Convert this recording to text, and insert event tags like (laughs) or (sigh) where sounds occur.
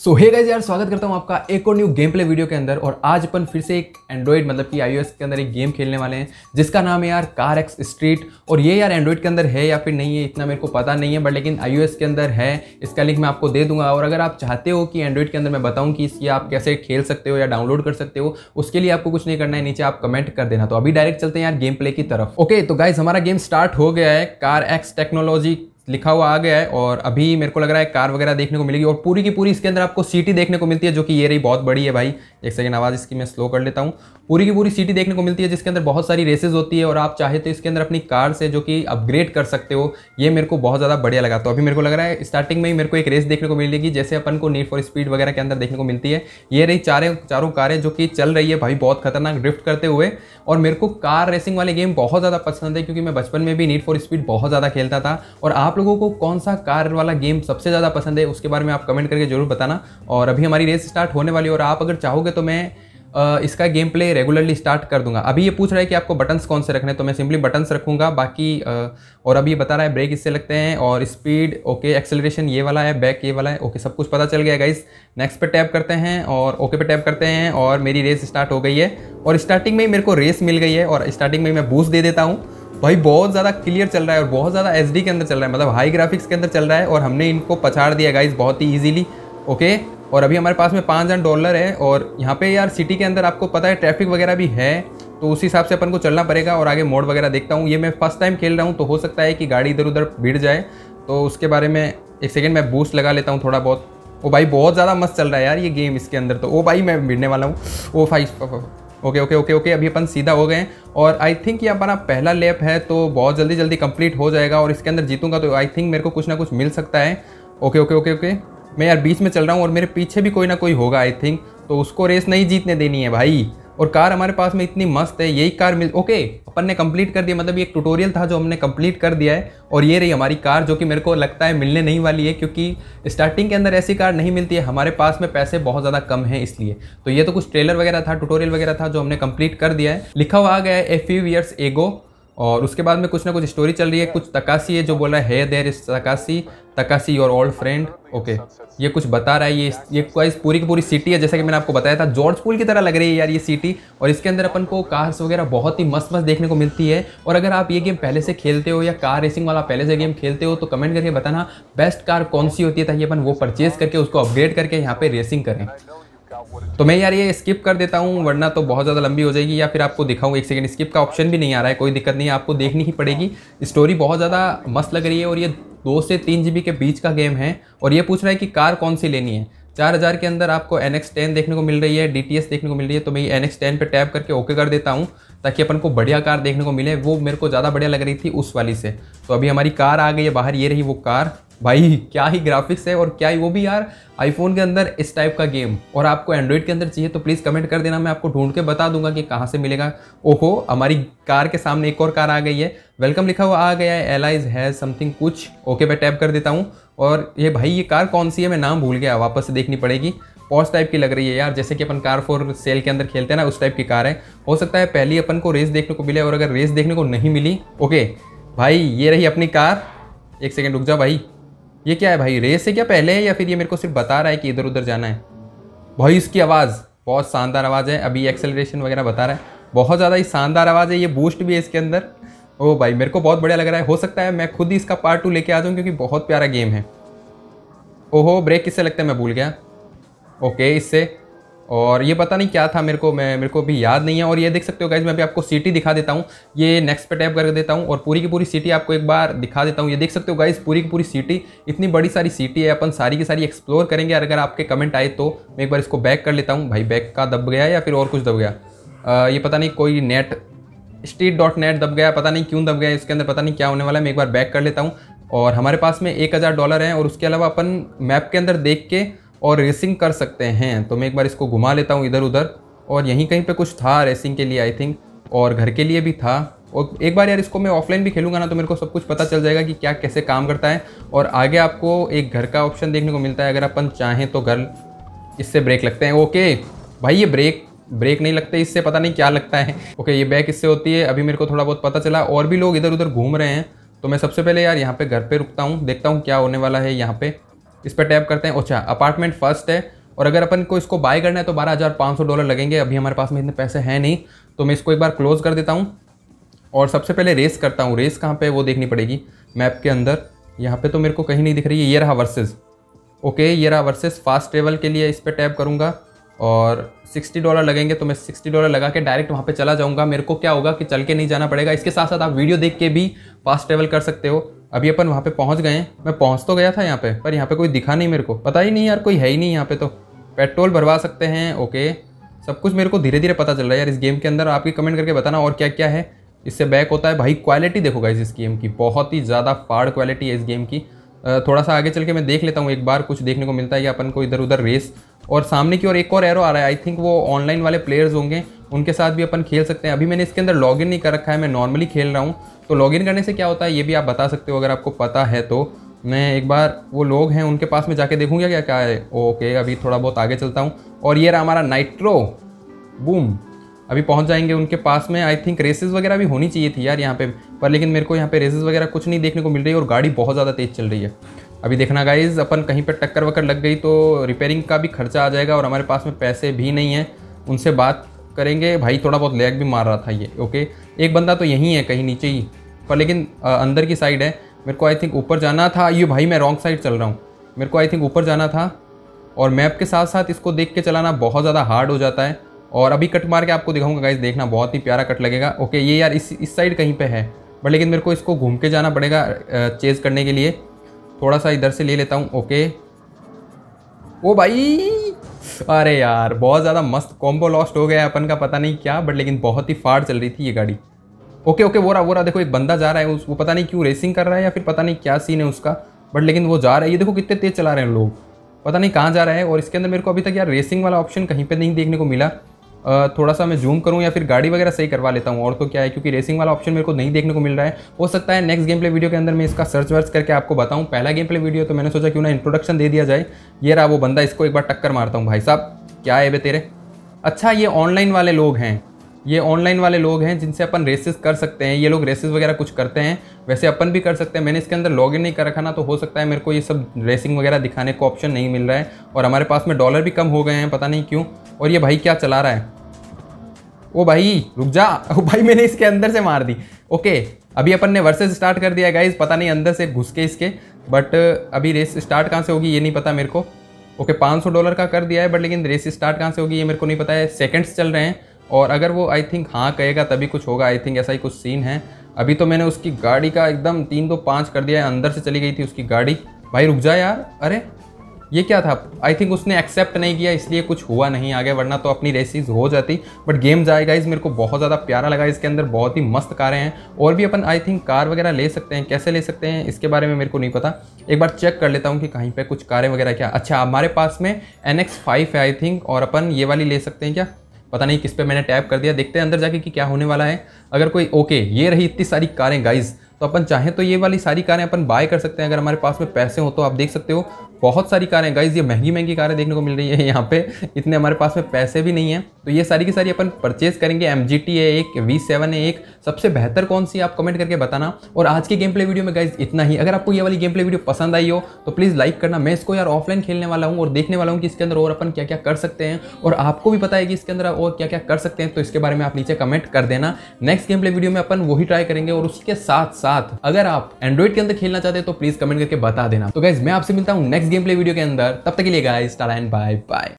सो hey guys यार स्वागत करता हूँ आपका एक और न्यू गेम प्ले वीडियो के अंदर और आज अपन फिर से एक एंड्रॉइड मतलब कि आईओएस के अंदर एक गेम खेलने वाले हैं जिसका नाम है यार कार एक्स स्ट्रीट और ये यार एंड्रॉइड के अंदर है या फिर नहीं है इतना मेरे को पता नहीं है बट लेकिन आईओएस के अंदर है इसका लिंक मैं आपको दे दूंगा और अगर आप चाहते हो कि एंड्रॉइड के अंदर मैं बताऊँ कि इसकी आप कैसे खेल सकते हो या डाउनलोड कर सकते हो उसके लिए आपको कुछ नहीं करना है नीचे आप कमेंट कर देना तो अभी डायरेक्ट चलते हैं यार गेम प्ले की तरफ ओके तो गाइज हमारा गेम स्टार्ट हो गया है कार एक्स टेक्नोलॉजी लिखा हुआ आ गया है और अभी मेरे को लग रहा है कार वगैरह देखने को मिलेगी और पूरी की पूरी इसके अंदर आपको सिटी देखने को मिलती है जो कि ये रही बहुत बड़ी है भाई एक सेकेंड आवाज़ इसकी मैं स्लो कर लेता हूँ पूरी की पूरी सिटी देखने को मिलती है जिसके अंदर बहुत सारी रेसेस होती है और आप चाहे तो इसके अंदर अपनी कार से जो कि अपग्रेड कर सकते हो ये मेरे को बहुत ज़्यादा बढ़िया लगा तो अभी मेरे को लग रहा है स्टार्टिंग में ही मेरे को एक रेस देखने को मिलेगी जैसे अपन को नीड फॉर स्पीड वगैरह के अंदर देखने को मिलती है ये रही चारे चारों कारें जो कि चल रही है भाई बहुत खतरनाक ड्रिफ्ट करते हुए और मेरे को कार रेसिंग वाले गेम बहुत ज़्यादा पसंद है क्योंकि मैं बचपन में भी नीड फॉर स्पीड बहुत ज़्यादा खेलता था और आप आप लोगों को कौन सा कार वाला गेम सबसे ज़्यादा पसंद है उसके बारे में आप कमेंट करके ज़रूर बताना और अभी हमारी रेस स्टार्ट होने वाली है और आप अगर चाहोगे तो मैं इसका गेम प्ले रेगुलरली स्टार्ट कर दूंगा अभी ये पूछ रहा है कि आपको बटन्स कौन से रखने तो मैं सिंपली बटन्स रखूंगा बाकी और अभी ये बता रहा है ब्रेक इससे लगते हैं और स्पीड ओके एक्सेलरेशन ये वाला है बैक ये वाला है ओके सब कुछ पता चल गया गाइस नेक्स्ट पे टैप करते हैं और ओके पे टैप करते हैं और मेरी रेस स्टार्ट हो गई है और स्टार्टिंग में ही मेरे को रेस मिल गई है और स्टार्टिंग में मैं बूस्ट दे देता हूँ भाई बहुत ज़्यादा क्लियर चल रहा है और बहुत ज़्यादा एच के अंदर चल रहा है मतलब हाई ग्राफिक्स के अंदर चल रहा है और हमने इनको पछाड़ दिया गाइज बहुत ही ईजिली ओके और अभी हमारे पास में पाँच हज़ार डॉलर है और यहाँ पर यार सिटी के अंदर आपको पता है ट्रैफिक वगैरह भी है तो उस हिसाब से अपन को चलना पड़ेगा और आगे मोड वगैरह देखता हूँ ये मैं फर्स्ट टाइम खेल रहा हूँ तो हो सकता है कि गाड़ी इधर उधर भिड़ जाए तो उसके बारे में एक सेकेंड मैं बूस्ट लगा लेता हूँ थोड़ा बहुत ओ भाई बहुत ज़्यादा मस्त चल रहा है यार ये गेम इसके अंदर तो ओ भाई मैं भिड़ने वाला हूँ ओ five okay okay okay okay अभी अपन सीधा हो गए हैं और आई थिंक ये अपना पहला लेप है तो बहुत जल्दी जल्दी कंप्लीट हो जाएगा और इसके अंदर जीतूंगा तो आई थिंक मेरे को कुछ ना कुछ मिल सकता है ओके ओके ओके ओके मैं यार बीच में चल रहा हूँ और मेरे पीछे भी कोई ना कोई होगा आई थिंक तो उसको रेस नहीं जीतने देनी है भाई और कार हमारे पास में इतनी मस्त है यही कार मिल ओके अपन ने कंप्लीट कर दिया मतलब ये एक ट्यूटोरियल था जो हमने कंप्लीट कर दिया है और ये रही हमारी कार जो कि मेरे को लगता है मिलने नहीं वाली है क्योंकि स्टार्टिंग के अंदर ऐसी कार नहीं मिलती है हमारे पास में पैसे बहुत ज़्यादा कम है इसलिए तो ये तो कुछ ट्रेलर वगैरह था टूटोरियल वगैरह था जो हमने कम्प्लीट कर दिया है लिखा हुआ आ गया है ए फ्यू ईयर्स एगो और उसके बाद में कुछ ना कुछ स्टोरी चल रही है कुछ तकासी है जो बोला है there is Takashi Takashi your old friend okay ये कुछ बता रहा है ये ये पूरी की पूरी सिटी है जैसा कि मैंने आपको बताया था जॉर्ज पुल की तरह लग रही है यार ये सिटी और इसके अंदर अपन को कार्स वगैरह बहुत ही मस्त मस्त देखने को मिलती है और अगर आप ये गेम पहले से खेलते हो या कार रेसिंग वाला पहले से गेम खेलते हो तो कमेंट करके बताना बेस्ट कार कौन सी होती है ताकि अपन वो परचेज करके उसको अपग्रेड करके यहाँ पर रेसिंग करें तो मैं यार ये स्किप कर देता हूँ वरना तो बहुत ज़्यादा लंबी हो जाएगी या फिर आपको दिखाऊँ एक सेकेंड स्किप का ऑप्शन भी नहीं आ रहा है कोई दिक्कत नहीं है आपको देखनी ही पड़ेगी स्टोरी बहुत ज़्यादा मस्त लग रही है और ये दो से तीन जी के बीच का गेम है और ये पूछ रहा है कि कार कौन सी लेनी है चार हज़ार के अंदर आपको एन एक्स टेन देखने को मिल रही है डी टी एस देखने को मिल रही है तो मैं ये एन एक्स टेन पर टैप करके ओके कर देता हूँ ताकि अपन को बढ़िया कार देखने को मिले वो मेरे को ज़्यादा बढ़िया लग रही थी उस वाली से तो अभी हमारी कार आ गई है बाहर ये रही वो कार भाई क्या ही ग्राफिक्स है और क्या ही वो भी यार आईफोन के अंदर इस टाइप का गेम और आपको एंड्रॉइड के अंदर चाहिए तो प्लीज़ कमेंट कर देना मैं आपको ढूंढ के बता दूंगा कि कहाँ से मिलेगा ओहो हमारी कार के सामने एक और कार आ गई है वेलकम लिखा हुआ आ गया है एलाइज है समथिंग कुछ ओके मैं टैप कर देता हूँ और ये भाई ये कार कौन सी है मैं नाम भूल गया वापस से देखनी पड़ेगी पॉस टाइप की लग रही है यार जैसे कि अपन कार फॉर सेल के अंदर खेलते हैं ना उस टाइप की कार है हो सकता है पहली अपन को रेस देखने को मिले और अगर रेस देखने को नहीं मिली ओके भाई ये रही अपनी कार एक सेकेंड रुक जा भाई ये क्या है भाई रेस है क्या पहले है या फिर ये मेरे को सिर्फ बता रहा है कि इधर उधर जाना है भाई इसकी आवाज़ बहुत शानदार आवाज़ है अभी एक्सेलरेशन वगैरह बता रहा है बहुत ज़्यादा ही शानदार आवाज़ है ये बूस्ट भी है इसके अंदर ओ भाई मेरे को बहुत बढ़िया लग रहा है हो सकता है मैं खुद ही इसका पार्ट टू लेके आ जाऊँ क्योंकि बहुत प्यारा गेम है ओहो ब्रेक किससे लगता है मैं भूल गया ओके इससे और ये पता नहीं क्या था मेरे को मैं मेरे को भी याद नहीं है और ये देख सकते हो गाइज मैं अभी आपको सिटी दिखा देता हूँ ये नेक्स्ट पे टैप कर देता हूँ और पूरी की पूरी सिटी आपको एक बार दिखा देता हूँ ये देख सकते हो गाइज पूरी की पूरी सिटी इतनी बड़ी सारी सिटी है अपन सारी की सारी एक्सप्लोर करेंगे अगर आपके कमेंट आए तो मैं एक बार इसको बैक कर लेता हूँ भाई बैक का दब गया या फिर और कुछ दब गया ये पता नहीं कोई नेट स्ट्रीट डॉट नेट दब गया पता नहीं क्यों दब गया इसके अंदर पता नहीं क्या होने वाला है मैं एक बार बैक कर लेता हूँ और हमारे पास में एक हज़ार डॉलर है और उसके अलावा अपन मैप के अंदर देख के और रेसिंग कर सकते हैं तो मैं एक बार इसको घुमा लेता हूँ इधर उधर और यहीं कहीं पे कुछ था रेसिंग के लिए आई थिंक और घर के लिए भी था और एक बार यार इसको मैं ऑफलाइन भी खेलूंगा ना तो मेरे को सब कुछ पता चल जाएगा कि क्या कैसे काम करता है और आगे आपको एक घर का ऑप्शन देखने को मिलता है अगर अपन चाहें तो घर इससे ब्रेक लगते हैं ओके भाई ये ब्रेक ब्रेक नहीं लगते इससे पता नहीं क्या लगता है ओके ये बैक इससे होती है अभी मेरे को थोड़ा बहुत पता चला और भी लोग इधर उधर घूम रहे हैं तो मैं सबसे पहले यार यहाँ पे घर पे रुकता हूँ देखता हूँ क्या होने वाला है यहाँ पे इस पर टैप करते हैं अच्छा अपार्टमेंट फर्स्ट है और अगर अपन को इसको बाय करना है तो बारह हज़ार पाँच सौ डॉलर लगेंगे अभी हमारे पास में इतने पैसे हैं नहीं तो मैं इसको एक बार क्लोज़ कर देता हूँ और सबसे पहले रेस करता हूँ रेस कहाँ पर वो देखनी पड़ेगी मैप के अंदर यहाँ पर तो मेरे को कहीं नहीं दिख रही है ये रहा वर्सेज ओके ये रहा वर्सेस फास्ट ट्रेवल के लिए इस पर टैप करूँगा और सिक्सटी डॉलर लगेंगे तो मैं सिक्सटी डॉलर लगा के डायरेक्ट वहाँ पे चला जाऊँगा मेरे को क्या होगा कि चल के नहीं जाना पड़ेगा इसके साथ साथ आप वीडियो देख के भी फास्ट ट्रेवल कर सकते हो अभी अपन वहाँ पे पहुँच गए मैं पहुँच तो गया था यहाँ पे पर यहाँ पे कोई दिखा नहीं मेरे को पता ही नहीं यार कोई है ही नहीं यहाँ पे तो पेट्रोल भरवा सकते हैं ओके सब कुछ मेरे को धीरे धीरे पता चल रहा है यार इस गेम के अंदर आपकी कमेंट करके बताना और क्या क्या है इससे बैक होता है भाई क्वालिटी देखो गाइज इस गेम की बहुत ही ज़्यादा फाड़ क्वालिटी है इस गेम की थोड़ा सा आगे चल के मैं देख लेता हूँ एक बार कुछ देखने को मिलता है कि अपन को इधर उधर रेस और सामने की ओर एक और एरो आ रहा है आई थिंक वो ऑनलाइन वाले प्लेयर्स होंगे उनके साथ भी अपन खेल सकते हैं अभी मैंने इसके अंदर लॉगिन नहीं कर रखा है मैं नॉर्मली खेल रहा हूँ तो लॉगिन करने से क्या होता है ये भी आप बता सकते हो अगर आपको पता है तो मैं एक बार वो लोग हैं उनके पास में जाके देखूँगा क्या क्या है ओके अभी थोड़ा बहुत आगे चलता हूँ और ये रहा हमारा नाइट्रो बूम अभी पहुँच जाएंगे उनके पास में आई थिंक रेसेस वगैरह भी होनी चाहिए थी यार यहाँ पे पर लेकिन मेरे को यहाँ पे रेसेस वगैरह कुछ नहीं देखने को मिल रही और गाड़ी बहुत ज़्यादा तेज़ चल रही है अभी देखना गाइज अपन कहीं पर टक्कर वक्कर लग गई तो रिपेयरिंग का भी खर्चा आ जाएगा और हमारे पास में पैसे भी नहीं हैं उनसे बात करेंगे भाई थोड़ा बहुत लैग भी मार रहा था ये ओके एक बंदा तो यहीं है कहीं नीचे ही पर लेकिन आ, अंदर की साइड है मेरे को आई थिंक ऊपर जाना था ये भाई मैं रॉन्ग साइड चल रहा हूँ मेरे को आई थिंक ऊपर जाना था और मैप के साथ साथ इसको देख के चलाना बहुत ज़्यादा हार्ड हो जाता है और अभी कट मार के आपको दिखाऊंगा गाइज देखना बहुत ही प्यारा कट लगेगा ओके ये यार इस इस साइड कहीं पे है बट लेकिन मेरे को इसको घूम के जाना पड़ेगा चेज़ करने के लिए थोड़ा सा इधर से ले लेता हूँ ओके ओ भाई अरे यार बहुत ज़्यादा मस्त कॉम्बो लॉस्ट हो गया अपन का पता नहीं क्या बट लेकिन बहुत ही फाड़ चल रही थी ये गाड़ी ओके ओके वो रहा वो रहा देखो एक बंदा जा रहा है वो पता नहीं क्यों रेसिंग कर रहा है या फिर पता नहीं क्या सीन है उसका बट लेकिन वो जा रहा है ये देखो कितने तेज़ चला रहे हैं लोग पता नहीं कहाँ जा रहा है और इसके अंदर मेरे को अभी तक यार रेसिंग वाला ऑप्शन कहीं पर नहीं देखने को मिला थोड़ा सा मैं जूम करूँ या फिर गाड़ी वगैरह सही करवा लेता हूँ और तो क्या है क्योंकि रेसिंग वाला ऑप्शन मेरे को नहीं देखने को मिल रहा है हो सकता है नेक्स्ट गेम प्ले वीडियो के अंदर मैं इसका सर्च वर्च करके आपको बताऊँ पहला गेम प्ले वीडियो तो मैंने सोचा क्यों ना इंट्रोडक्शन दे दिया जाए ये रहा वो बंदा इसको एक बार टक्कर मारता हूँ भाई साहब क्या है वे तेरे अच्छा ये ऑनलाइन वाले लोग हैं ये ऑनलाइन वाले लोग हैं जिनसे अपन रेसेस कर सकते हैं ये लोग रेसेस वगैरह कुछ करते हैं वैसे अपन भी कर सकते हैं मैंने इसके अंदर लॉगिन नहीं कर रखा ना तो हो सकता है मेरे को ये सब रेसिंग वगैरह दिखाने को ऑप्शन नहीं मिल रहा है और हमारे पास में डॉलर भी कम हो गए हैं पता नहीं क्यों और ये भाई क्या चला रहा है ओ भाई रुक जा ओ भाई मैंने इसके अंदर से मार दी ओके अभी अपन ने वर्सेस स्टार्ट कर दिया गाइज पता नहीं अंदर से घुस के इसके बट अभी रेस स्टार्ट कहाँ से होगी ये नहीं पता मेरे को ओके पाँच सौ डॉलर का कर दिया है बट लेकिन रेस स्टार्ट कहाँ से होगी ये मेरे को नहीं पता है सेकेंड्स चल रहे हैं और अगर वो आई थिंक हाँ कहेगा तभी कुछ होगा आई थिंक ऐसा ही कुछ सीन है अभी तो मैंने उसकी गाड़ी का एकदम तीन दो पाँच कर दिया है अंदर से चली गई थी उसकी गाड़ी भाई रुक जा यार अरे ये क्या था आई थिंक उसने एक्सेप्ट नहीं किया इसलिए कुछ हुआ नहीं आगे वरना तो अपनी रेसिस हो जाती बट गेम जाए गाइज मेरे को बहुत ज़्यादा प्यारा लगा इसके अंदर बहुत ही मस्त कारें हैं और भी अपन आई थिंक कार वगैरह ले सकते हैं कैसे ले सकते हैं इसके बारे में मेरे को नहीं पता एक बार चेक कर लेता हूँ कि कहीं पर कुछ कारें वगैरह क्या अच्छा हमारे पास में एन एक्स फाइव है आई थिंक और अपन ये वाली ले सकते हैं क्या पता नहीं किस पे मैंने टैप कर दिया देखते हैं अंदर जाके कि क्या होने वाला है अगर कोई ओके ये रही इतनी सारी कारें गाइज़ तो अपन चाहें तो ये वाली सारी कारें अपन बाय कर सकते हैं अगर हमारे पास में पैसे हो तो आप देख सकते हो बहुत सारी कारें गाइज ये महंगी महंगी कारें देखने को मिल रही है (laughs) यहाँ पे इतने हमारे पास में पैसे भी नहीं है तो ये सारी की सारी अपन परचेज करेंगे एम जी टी है एक वी सेवन है एक सबसे बेहतर कौन सी आप कमेंट करके बताना और आज की गेम प्ले वीडियो में गाइज इतना ही अगर आपको ये वाली गेम प्ले वीडियो पसंद आई हो तो प्लीज़ लाइक करना मैं इसको यार ऑफलाइन खेलने वाला हूँ और देखने वाला हूँ कि इसके अंदर और अपन क्या क्या कर सकते हैं और आपको भी पता है कि इसके अंदर और क्या क्या कर सकते हैं तो इसके बारे में आप नीचे कमेंट कर देना नेक्स्ट गेम प्ले वीडियो में अपन वही ट्राई करेंगे और उसके साथ साथ अगर आप एंड्रॉइड के अंदर खेलना चाहते हैं तो प्लीज कमेंट करके बता देना तो गाइज मैं आपसे मिलता हूँ नेक्स्ट गेम प्ले वीडियो के अंदर तब तक के लिए गाइज टाटा बाय बाय